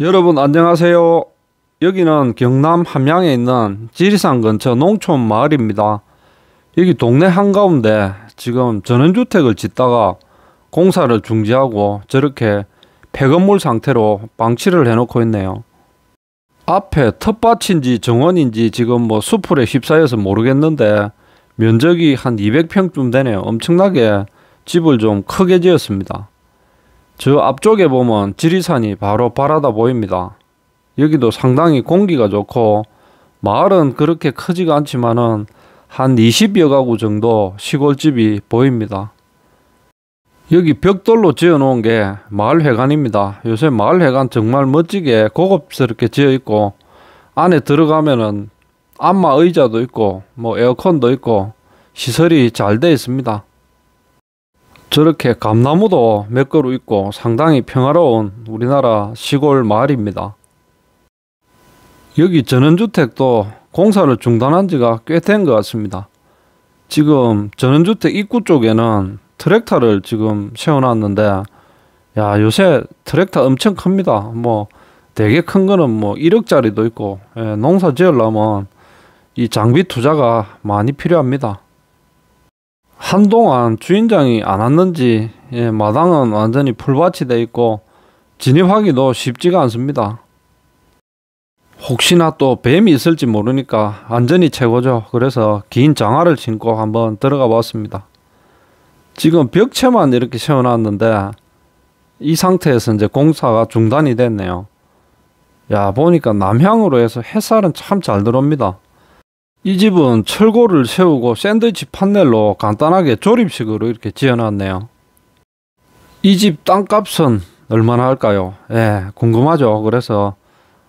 여러분 안녕하세요. 여기는 경남 함양에 있는 지리산 근처 농촌 마을입니다. 여기 동네 한가운데 지금 전원주택을 짓다가 공사를 중지하고 저렇게 폐건물 상태로 방치를 해놓고 있네요. 앞에 텃밭인지 정원인지 지금 뭐 수풀에 휩싸여서 모르겠는데 면적이 한 200평쯤 되네요. 엄청나게 집을 좀 크게 지었습니다. 저 앞쪽에 보면 지리산이 바로 바라다 보입니다. 여기도 상당히 공기가 좋고 마을은 그렇게 크지가 않지만은 한 20여 가구 정도 시골집이 보입니다. 여기 벽돌로 지어 놓은 게 마을회관입니다. 요새 마을회관 정말 멋지게 고급스럽게 지어 있고 안에 들어가면은 안마 의자도 있고 뭐 에어컨도 있고 시설이 잘 돼 있습니다. 저렇게 감나무도 몇 그루 있고 상당히 평화로운 우리나라 시골 마을입니다. 여기 전원주택도 공사를 중단한 지가 꽤 된 것 같습니다. 지금 전원주택 입구 쪽에는 트랙터를 지금 세워놨는데 야 요새 트랙터 엄청 큽니다. 뭐 되게 큰 거는 뭐 1억짜리도 있고 예, 농사 지으려면 이 장비 투자가 많이 필요합니다. 한동안 주인장이 안 왔는지 예, 마당은 완전히 풀밭이 돼 있고 진입하기도 쉽지가 않습니다. 혹시나 또 뱀이 있을지 모르니까 안전이 최고죠. 그래서 긴 장화를 신고 한번 들어가 봤습니다. 지금 벽체만 이렇게 세워놨는데 이 상태에서 이제 공사가 중단이 됐네요. 야 보니까 남향으로 해서 햇살은 참 잘 들어옵니다. 이 집은 철골을 세우고 샌드위치 판넬로 간단하게 조립식으로 이렇게 지어놨네요. 이 집 땅값은 얼마나 할까요? 예, 궁금하죠. 그래서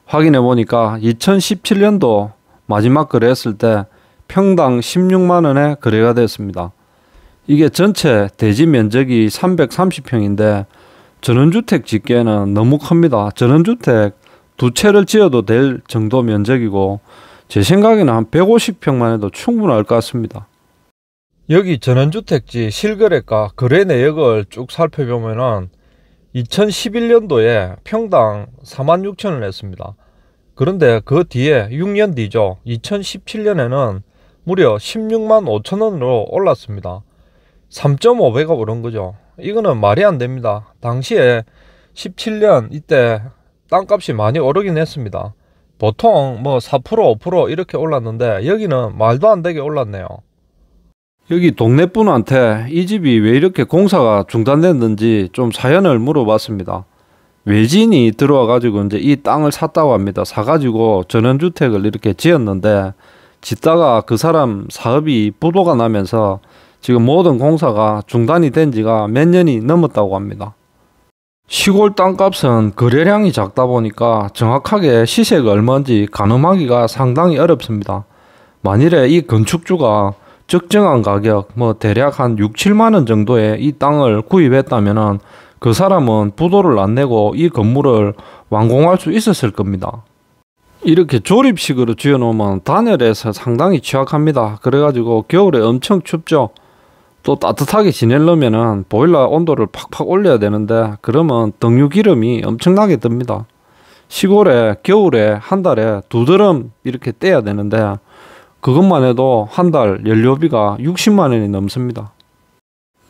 확인해 보니까 2017년도 마지막 거래했을 때 평당 16만원에 거래가 됐습니다. 이게 전체 대지 면적이 330평인데 전원주택 짓기에는 너무 큽니다. 전원주택 두 채를 지어도 될 정도 면적이고 제 생각에는 한 150평만 해도 충분할 것 같습니다. 여기 전원주택지 실거래가 거래 내역을 쭉 살펴보면은 2011년도에 평당 46,000원을 했습니다. 그런데 그 뒤에 6년 뒤죠. 2017년에는 무려 16만 5천원으로 올랐습니다. 3.5배가 오른 거죠. 이거는 말이 안 됩니다. 당시에 17년 이때 땅값이 많이 오르긴 했습니다. 보통 뭐 4% 5% 이렇게 올랐는데 여기는 말도 안 되게 올랐네요. 여기 동네 분한테 이 집이 왜 이렇게 공사가 중단됐는지 좀 사연을 물어봤습니다. 외진이 들어와 가지고 이제 이 땅을 샀다고 합니다. 사 가지고 전원주택을 이렇게 지었는데 짓다가 그 사람 사업이 부도가 나면서 지금 모든 공사가 중단이 된 지가 몇 년이 넘었다고 합니다. 시골 땅값은 거래량이 작다 보니까 정확하게 시세가 얼마인지 가늠하기가 상당히 어렵습니다. 만일에 이 건축주가 적정한 가격, 뭐 대략 한 6, 7만 원 정도에 이 땅을 구입했다면 그 사람은 부도를 안 내고 이 건물을 완공할 수 있었을 겁니다. 이렇게 조립식으로 지어놓으면 단열에서 상당히 취약합니다. 그래가지고 겨울에 엄청 춥죠. 또 따뜻하게 지내려면은 보일러 온도를 팍팍 올려야 되는데 그러면 등유 기름이 엄청나게 듭니다. 시골에 겨울에 한 달에 두 드럼 이렇게 떼야 되는데 그것만 해도 한 달 연료비가 60만 원이 넘습니다.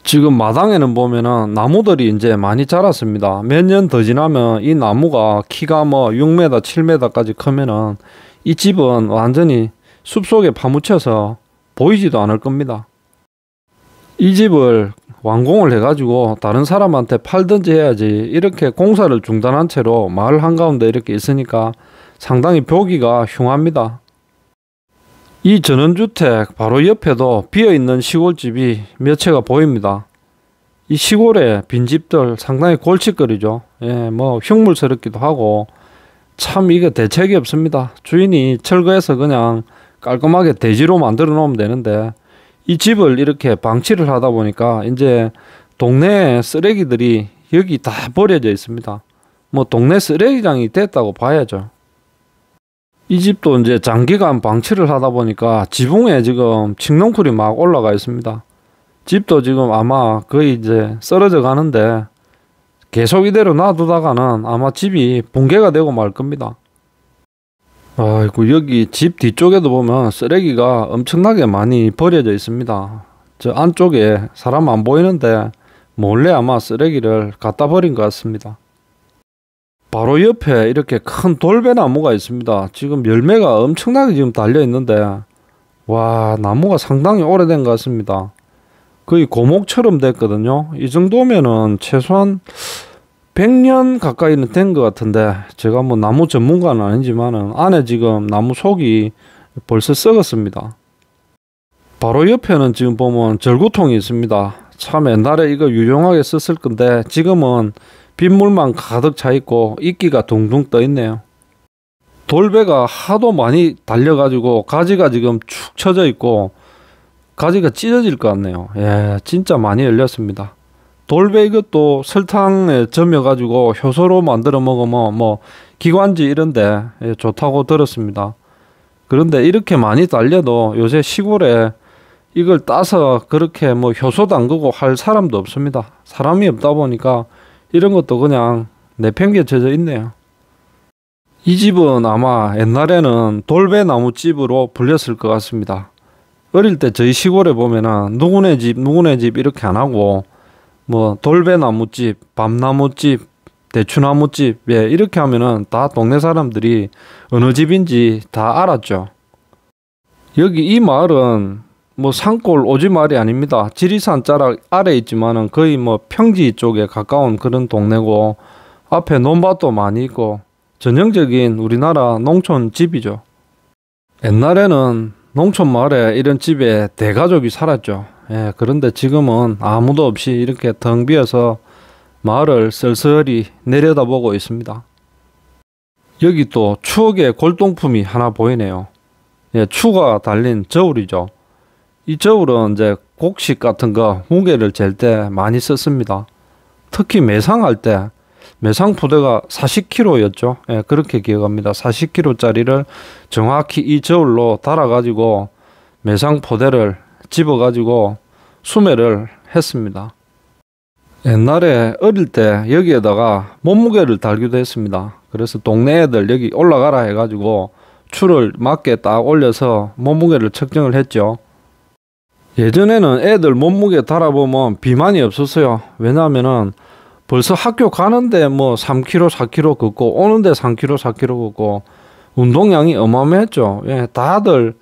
지금 마당에는 보면은 나무들이 이제 많이 자랐습니다. 몇 년 더 지나면 이 나무가 키가 뭐 6m, 7m까지 크면은 이 집은 완전히 숲속에 파묻혀서 보이지도 않을 겁니다. 이 집을 완공을 해가지고 다른 사람한테 팔든지 해야지 이렇게 공사를 중단한 채로 마을 한가운데 이렇게 있으니까 상당히 보기가 흉합니다. 이 전원주택 바로 옆에도 비어있는 시골집이 몇 채가 보입니다. 이 시골의 빈집들 상당히 골칫거리죠. 예, 뭐 흉물스럽기도 하고 참 이게 대책이 없습니다. 주인이 철거해서 그냥 깔끔하게 대지로 만들어 놓으면 되는데 이 집을 이렇게 방치를 하다 보니까 이제 동네 쓰레기들이 여기 다 버려져 있습니다. 뭐 동네 쓰레기장이 됐다고 봐야죠. 이 집도 이제 장기간 방치를 하다 보니까 지붕에 지금 칡농쿨이 막 올라가 있습니다. 집도 지금 아마 거의 이제 쓰러져 가는데 계속 이대로 놔두다가는 아마 집이 붕괴가 되고 말 겁니다. 아이고 여기 집 뒤쪽에도 보면 쓰레기가 엄청나게 많이 버려져 있습니다. 저 안쪽에 사람 안 보이는데 몰래 아마 쓰레기를 갖다 버린 것 같습니다. 바로 옆에 이렇게 큰 돌배나무가 있습니다. 지금 열매가 엄청나게 지금 달려 있는데 와 나무가 상당히 오래된 것 같습니다. 거의 고목처럼 됐거든요. 이 정도면은 최소한 100년 가까이는 된 것 같은데 제가 뭐 나무 전문가는 아니지만은 안에 지금 나무 속이 벌써 썩었습니다. 바로 옆에는 지금 보면 절구통이 있습니다. 참 옛날에 이거 유용하게 썼을 건데 지금은 빗물만 가득 차 있고 이끼가 둥둥 떠 있네요. 돌배가 하도 많이 달려가지고 가지가 지금 축 처져 있고 가지가 찢어질 것 같네요. 예, 진짜 많이 열렸습니다. 돌베 이것도 설탕에 점여 가지고 효소로 만들어 먹으면 뭐 기관지 이런데 예, 좋다고 들었습니다. 그런데 이렇게 많이 달려도 요새 시골에 이걸 따서 그렇게 뭐 효소 담그고 할 사람도 없습니다. 사람이 없다 보니까 이런 것도 그냥 내팽개쳐져 있네요. 이 집은 아마 옛날에는 돌배나무 집으로 불렸을 것 같습니다. 어릴 때 저희 시골에 보면은 누구네 집, 누구네 집 이렇게 안 하고 뭐 돌배나무집, 밤나무집, 대추나무집 예 이렇게 하면은 다 동네 사람들이 어느 집인지 다 알았죠. 여기 이 마을은 뭐 산골 오지 마을이 아닙니다. 지리산 자락 아래 있지만은 거의 뭐 평지 쪽에 가까운 그런 동네고 앞에 논밭도 많이 있고 전형적인 우리나라 농촌 집이죠. 옛날에는 농촌 마을에 이런 집에 대가족이 살았죠. 예, 그런데 지금은 아무도 없이 이렇게 덩 비어서 마을을 쓸쓸히 내려다보고 있습니다. 여기 또 추억의 골동품이 하나 보이네요. 예, 추가 달린 저울이죠. 이 저울은 이제 곡식 같은 거 무게를 잴 때 많이 썼습니다. 특히 매상할 때 매상 포대가 40kg였죠. 예, 그렇게 기억합니다. 40kg짜리를 정확히 이 저울로 달아가지고 매상 포대를 집어가지고 수매를 했습니다. 옛날에 어릴 때 여기에다가 몸무게를 달기도 했습니다. 그래서 동네 애들 여기 올라가라 해가지고 추를 맞게 딱 올려서 몸무게를 측정을 했죠. 예전에는 애들 몸무게 달아보면 비만이 없었어요. 왜냐하면은 벌써 학교 가는데 뭐 3km, 4km 걷고 오는데 3km, 4km 걷고 운동량이 어마어마했죠. 예, 다들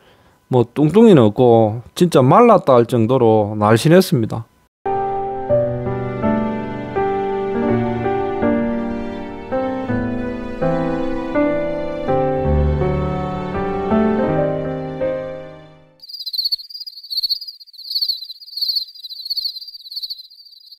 뭐 뚱뚱이는 없고 진짜 말랐다 할 정도로 날씬했습니다.